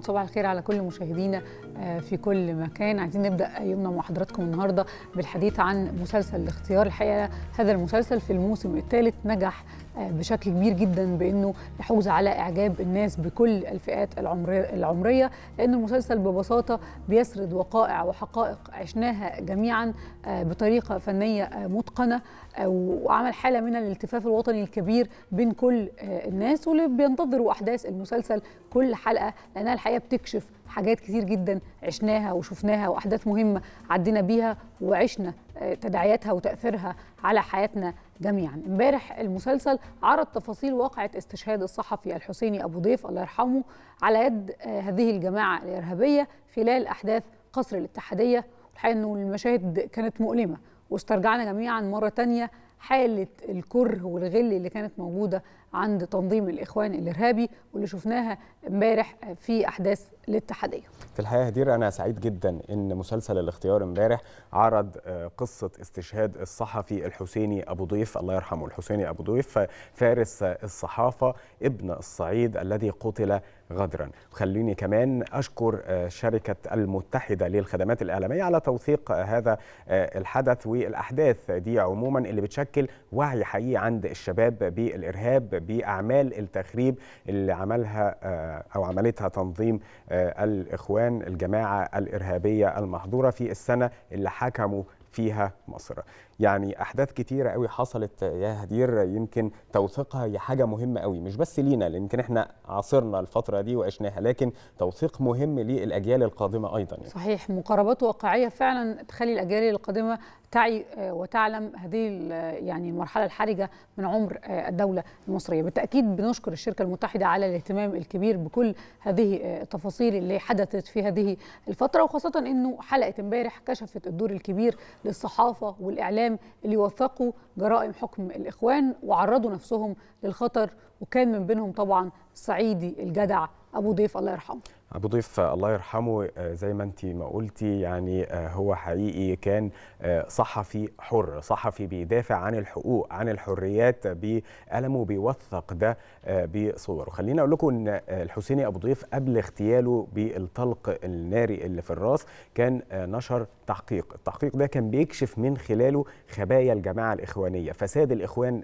صباح الخير على كل مشاهدينا آه، في كل مكان عايزين نبدا يومنا مع حضراتكم النهارده بالحديث عن مسلسل الاختيار الحقيقه هذا المسلسل في الموسم الثالث نجح بشكل كبير جدا بانه يحوز على اعجاب الناس بكل الفئات العمريه لان المسلسل ببساطه بيسرد وقائع وحقائق عشناها جميعا آه، بطريقه فنيه آه، متقنه آه، وعمل حاله من الالتفاف الوطني الكبير بين كل الناس واللي بينتظروا احداث المسلسل كل حلقه لانها الحقيقه بتكشف حاجات كتير جدا عشناها وشفناها واحداث مهمه عدينا بيها وعشنا تداعياتها وتاثيرها على حياتنا جميعا امبارح المسلسل عرض تفاصيل واقعة استشهاد الصحفي الحسيني أبو ضيف الله يرحمه على يد آه، هذه الجماعة الإرهابية خلال أحداث قصر الاتحادية الحقيقة أنه المشاهد كانت مؤلمة واسترجعنا جميعا مرة تانية حاله الكره والغل اللي كانت موجوده عند تنظيم الاخوان الارهابي واللي شفناها امبارح في احداث الاتحاديه. في الحقيقه هدير انا سعيد جدا ان مسلسل الاختيار امبارح عرض آه، قصه استشهاد الصحفي الحسيني ابو ضيف الله يرحمه الحسيني ابو ضيف فارس الصحافه ابن الصعيد الذي قتل غدرا خليني كمان أشكر آه، شركة المتحدة للخدمات الإعلامية على توثيق آه، هذا آه، الحدث والأحداث دي عموما اللي بتشكل وعي حقيقي عند الشباب بالإرهاب بأعمال التخريب اللي عملها أو عملتها تنظيم الإخوان الجماعة الإرهابية المحظورة في السنة اللي حكموا فيها مصر يعني احداث كتيره قوي حصلت يا هدير يمكن توثيقها هي حاجه مهمه قوي مش بس لينا يمكن احنا عاصرنا الفتره دي وعشناها لكن توثيق مهم للاجيال القادمه ايضا يعني. صحيح مقاربات واقعيه فعلا تخلي الاجيال القادمه تعي وتعلم هذه يعني المرحله الحرجه من عمر آه، الدوله المصريه بالتاكيد بنشكر الشركه المتحده على الاهتمام الكبير بكل هذه آه، التفاصيل اللي حدثت في هذه الفتره وخاصه انه حلقه امبارح كشفت الدور الكبير للصحافه والاعلام اللي وثقوا جرائم حكم الاخوان وعرضوا نفسهم للخطر وكان من بينهم طبعا الصعيدي الجدع ابو ضيف الله يرحمه ابو ضيف الله يرحمه آه، زي ما انت ما قلتي يعني آه، هو حقيقي كان آه، صحفي حر صحفي بيدافع عن الحقوق عن الحريات بقلمه بيوثق ده بصوره خليني اقول لكم ان الحسيني ابو ضيف قبل اغتياله بالطلق الناري اللي في الراس كان نشر تحقيق التحقيق ده كان بيكشف من خلاله خبايا الجماعه الاخوانيه فساد الاخوان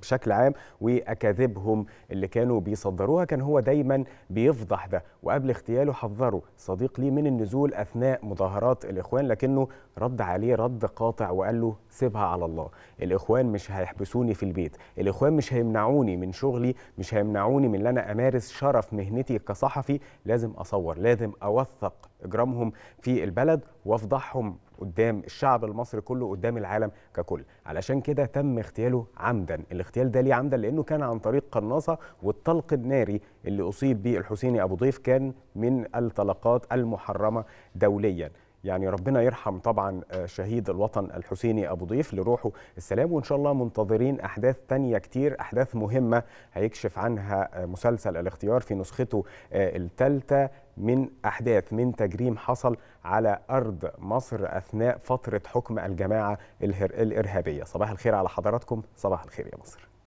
بشكل عام واكاذيبهم اللي كانوا بيصدروها كان هو دايما بيفضح ده وقبل اغتياله حذره صديق ليه من النزول أثناء مظاهرات الإخوان لكنه رد عليه رد قاطع وقال له سيبها على الله الإخوان مش هيحبسوني في البيت الإخوان مش هيمنعوني من شغلي مش هيمنعوني من أن أنا أمارس شرف مهنتي كصحفي لازم أصور لازم أوثق إجرامهم في البلد وأفضحهم قدام الشعب المصري كله قدام العالم ككل علشان كده تم اغتياله عمدا الاغتيال ده ليه عمدا لانه كان عن طريق قناصه والطلق الناري اللي اصيب به الحسيني ابو ضيف كان من الطلقات المحرمه دوليا يعني ربنا يرحم طبعا آه، شهيد الوطن الحسيني ابو ضيف لروحه السلام وان شاء الله منتظرين احداث تانية كتير احداث مهمه هيكشف عنها آه، مسلسل الاختيار في نسخته آه، الثالثه من احداث من تجريم حصل على ارض مصر اثناء فتره حكم الجماعه الارهابيه صباح الخير على حضراتكم صباح الخير يا مصر